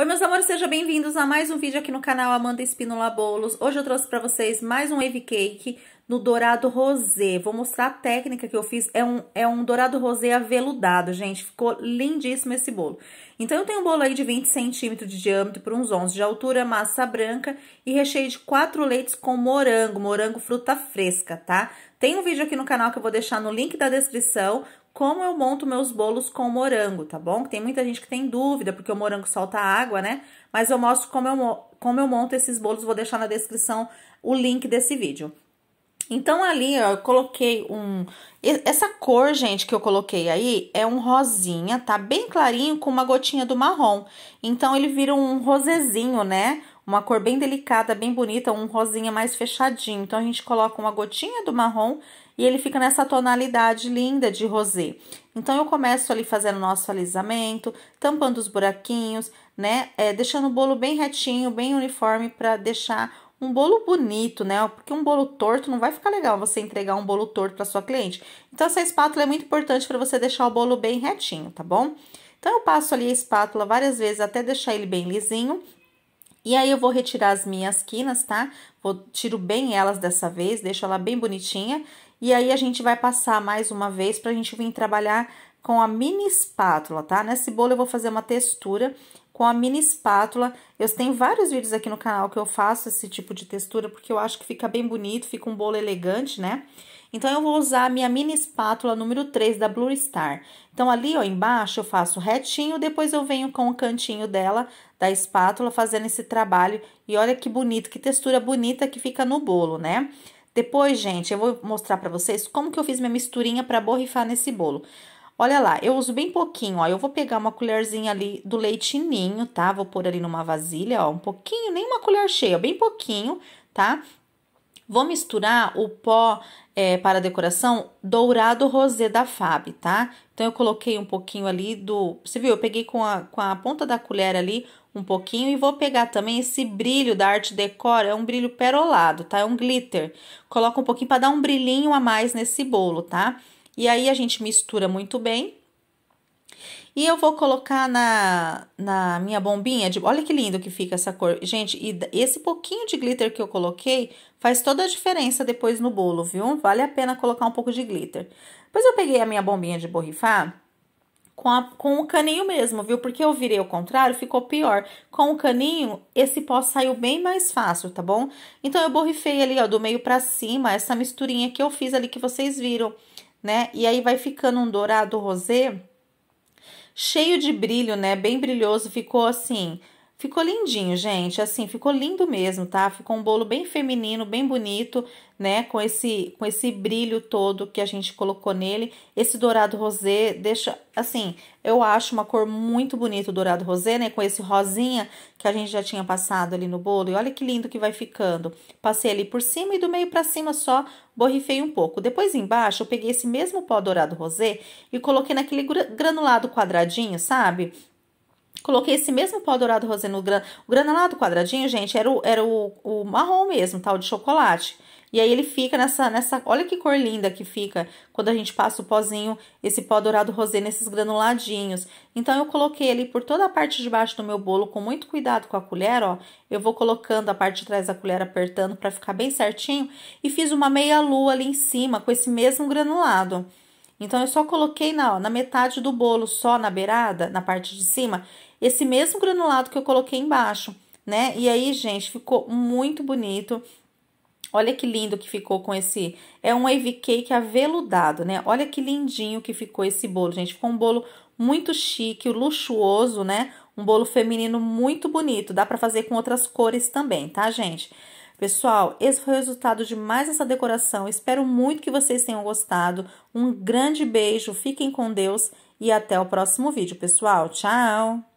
Oi, meus amores, sejam bem-vindos a mais um vídeo aqui no canal Amanda Espínola Bolos. Hoje eu trouxe para vocês mais um wave cake no dourado rosé. Vou mostrar a técnica que eu fiz. É um, é um dourado rosé aveludado, gente. Ficou lindíssimo esse bolo. Então, eu tenho um bolo aí de 20 centímetros de diâmetro por uns 11 de altura, massa branca e recheio de quatro leites com morango, morango fruta fresca, tá? Tem um vídeo aqui no canal que eu vou deixar no link da descrição, como eu monto meus bolos com morango, tá bom? Tem muita gente que tem dúvida, porque o morango solta água, né? Mas eu mostro como eu, como eu monto esses bolos, vou deixar na descrição o link desse vídeo. Então, ali, ó, eu coloquei um... Essa cor, gente, que eu coloquei aí é um rosinha, tá? Bem clarinho, com uma gotinha do marrom. Então, ele vira um rosezinho, né? Uma cor bem delicada, bem bonita, um rosinha mais fechadinho. Então, a gente coloca uma gotinha do marrom e ele fica nessa tonalidade linda de rosê. Então, eu começo ali fazendo nosso alisamento, tampando os buraquinhos, né? É, deixando o bolo bem retinho, bem uniforme, para deixar um bolo bonito, né? Porque um bolo torto não vai ficar legal você entregar um bolo torto para sua cliente. Então, essa espátula é muito importante para você deixar o bolo bem retinho, tá bom? Então, eu passo ali a espátula várias vezes até deixar ele bem lisinho e aí eu vou retirar as minhas quinas, tá? Vou, tiro bem elas dessa vez, deixo ela bem bonitinha. E aí a gente vai passar mais uma vez pra gente vir trabalhar com a mini espátula, tá? Nesse bolo eu vou fazer uma textura com a mini espátula. Eu tenho vários vídeos aqui no canal que eu faço esse tipo de textura, porque eu acho que fica bem bonito, fica um bolo elegante, né? Então, eu vou usar a minha mini espátula número 3 da Blue Star. Então, ali ó, embaixo eu faço retinho, depois eu venho com o cantinho dela, da espátula, fazendo esse trabalho. E olha que bonito, que textura bonita que fica no bolo, né? Depois, gente, eu vou mostrar pra vocês como que eu fiz minha misturinha pra borrifar nesse bolo. Olha lá, eu uso bem pouquinho, ó. Eu vou pegar uma colherzinha ali do leite ninho, tá? Vou pôr ali numa vasilha, ó, um pouquinho, nem uma colher cheia, bem pouquinho, tá? Vou misturar o pó é, para decoração dourado rosé da Fab, tá? Então, eu coloquei um pouquinho ali do... Você viu? Eu peguei com a, com a ponta da colher ali um pouquinho e vou pegar também esse brilho da Arte Decor, é um brilho perolado, tá? É um glitter. Coloca um pouquinho para dar um brilhinho a mais nesse bolo, tá? E aí, a gente mistura muito bem e eu vou colocar na, na minha bombinha de. Olha que lindo que fica essa cor. Gente, e esse pouquinho de glitter que eu coloquei faz toda a diferença depois no bolo, viu? Vale a pena colocar um pouco de glitter. Depois eu peguei a minha bombinha de borrifar com, a, com o caninho mesmo, viu? Porque eu virei o contrário, ficou pior. Com o caninho, esse pó saiu bem mais fácil, tá bom? Então, eu borrifei ali, ó, do meio pra cima, essa misturinha que eu fiz ali que vocês viram, né? E aí vai ficando um dourado rosé cheio de brilho, né? Bem brilhoso, ficou assim Ficou lindinho, gente. Assim, ficou lindo mesmo, tá? Ficou um bolo bem feminino, bem bonito, né? Com esse, com esse brilho todo que a gente colocou nele. Esse dourado rosé deixa, assim, eu acho uma cor muito bonita o dourado rosé, né? Com esse rosinha que a gente já tinha passado ali no bolo. E olha que lindo que vai ficando. Passei ali por cima e do meio para cima só borrifei um pouco. Depois embaixo eu peguei esse mesmo pó dourado rosé e coloquei naquele granulado quadradinho, sabe? Coloquei esse mesmo pó dourado rosé no gran... o granulado quadradinho, gente, era, o, era o, o marrom mesmo, tal, de chocolate. E aí ele fica nessa, nessa, olha que cor linda que fica quando a gente passa o pozinho, esse pó dourado rosé nesses granuladinhos. Então eu coloquei ali por toda a parte de baixo do meu bolo com muito cuidado com a colher, ó. Eu vou colocando a parte de trás da colher apertando para ficar bem certinho e fiz uma meia lua ali em cima com esse mesmo granulado. Então eu só coloquei na, ó, na metade do bolo, só na beirada, na parte de cima, esse mesmo granulado que eu coloquei embaixo, né? E aí, gente, ficou muito bonito. Olha que lindo que ficou com esse... É um wave cake aveludado, né? Olha que lindinho que ficou esse bolo, gente. Ficou um bolo muito chique, luxuoso, né? Um bolo feminino muito bonito. Dá para fazer com outras cores também, tá, gente? Pessoal, esse foi o resultado de mais essa decoração. Espero muito que vocês tenham gostado. Um grande beijo, fiquem com Deus e até o próximo vídeo, pessoal. Tchau!